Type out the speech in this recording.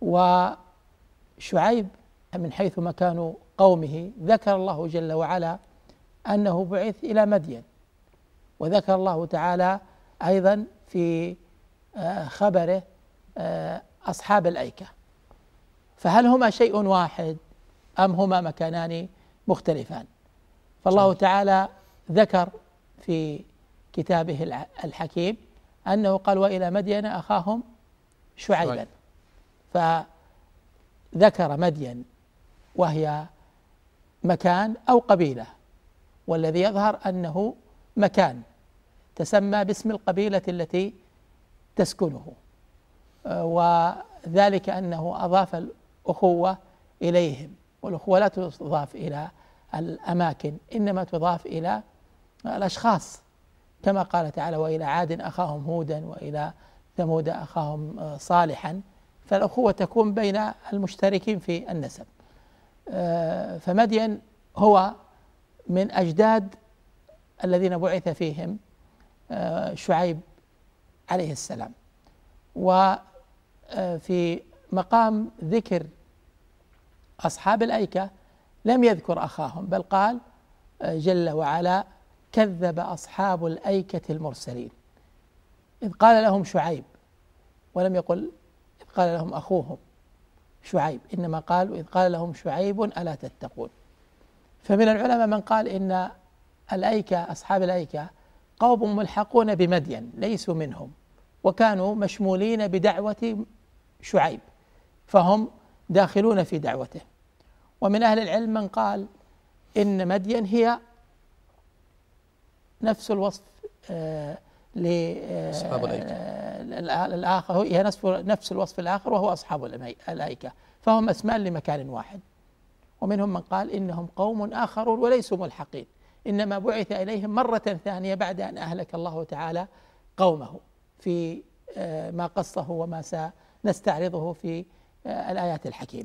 وشعيب من حيث مكان قومه ذكر الله جل وعلا انه بعث الى مدين وذكر الله تعالى ايضا في آه، خبره آه، اصحاب الايكه فهل هما شيء واحد ام هما مكانان مختلفان فالله تعالى ذكر في كتابه الحكيم انه قال والى مدين اخاهم شعيبا فذكر مدين وهي مكان أو قبيلة والذي يظهر أنه مكان تسمى باسم القبيلة التي تسكنه آه، وذلك أنه أضاف الأخوة إليهم والأخوة لا تضاف إلى الأماكن إنما تضاف إلى الأشخاص كما قال تعالى وإلى عاد أخاهم هودا وإلى ثمود أخاهم آه، صالحا فالأخوة تكون بين المشتركين في النسب آه، فمدين هو من أجداد الذين بعث فيهم آه، شعيب عليه السلام وفي آه، مقام ذكر أصحاب الأيكة لم يذكر أخاهم بل قال جل وعلا كذب أصحاب الأيكة المرسلين إذ قال لهم شعيب ولم يقل قال لهم أخوهم شعيب إنما قال إذ قال لهم شعيب ألا تتقون فمن العلماء من قال إن الأيكة أصحاب الأيكة قوم ملحقون بمدين ليسوا منهم وكانوا مشمولين بدعوة شعيب فهم داخلون في دعوته ومن أهل العلم من قال إن مدين هي نفس الوصف آه، لأصحاب آه، الأيكة الآخر هي نفس نفس الوصف الآخر وهو أصحاب الأيكة فهم اسمان لمكان واحد ومنهم من قال إنهم قوم آخرون وليسوا ملحقين إنما بعث إليهم مرة ثانية بعد أن أهلك الله تعالى قومه في آه، ما قصه وما سنستعرضه في آه، الآيات الحكيمة